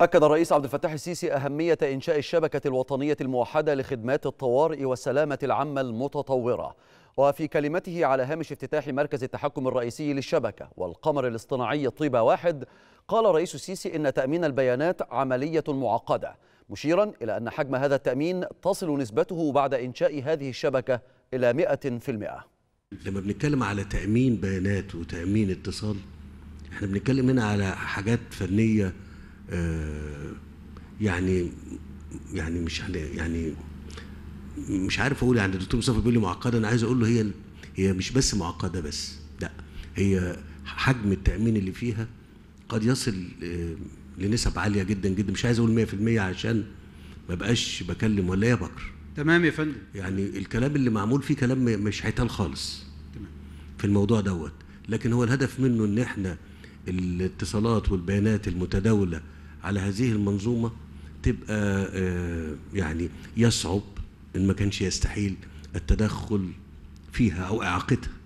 أكد الرئيس عبد الفتاح السيسي أهمية إنشاء الشبكة الوطنية الموحدة لخدمات الطوارئ والسلامة العامة المتطورة وفي كلمته على هامش افتتاح مركز التحكم الرئيسي للشبكة والقمر الاصطناعي طيبة واحد قال الرئيس السيسي إن تأمين البيانات عملية معقدة مشيرا إلى أن حجم هذا التأمين تصل نسبته بعد إنشاء هذه الشبكة إلى 100% لما بنتكلم على تأمين بيانات وتأمين اتصال احنا بنتكلم هنا على حاجات فنيه آه، يعني يعني مش يعني مش عارف اقول يعني الدكتور مصطفى بيقول لي معقده انا عايز اقول له هي هي مش بس معقده بس لا هي حجم التامين اللي فيها قد يصل آه، لنسب عاليه جدا جدا مش عايز اقول 100% عشان ما بقاش بكلم ولا يا بكر تمام يا فندم يعني الكلام اللي معمول فيه كلام مش هيتقال خالص تمام في الموضوع دوت لكن هو الهدف منه ان احنا الاتصالات والبيانات المتداولة على هذه المنظومة تبقى آه، يعني يصعب إن ما كانش يستحيل التدخل فيها أو إعاقتها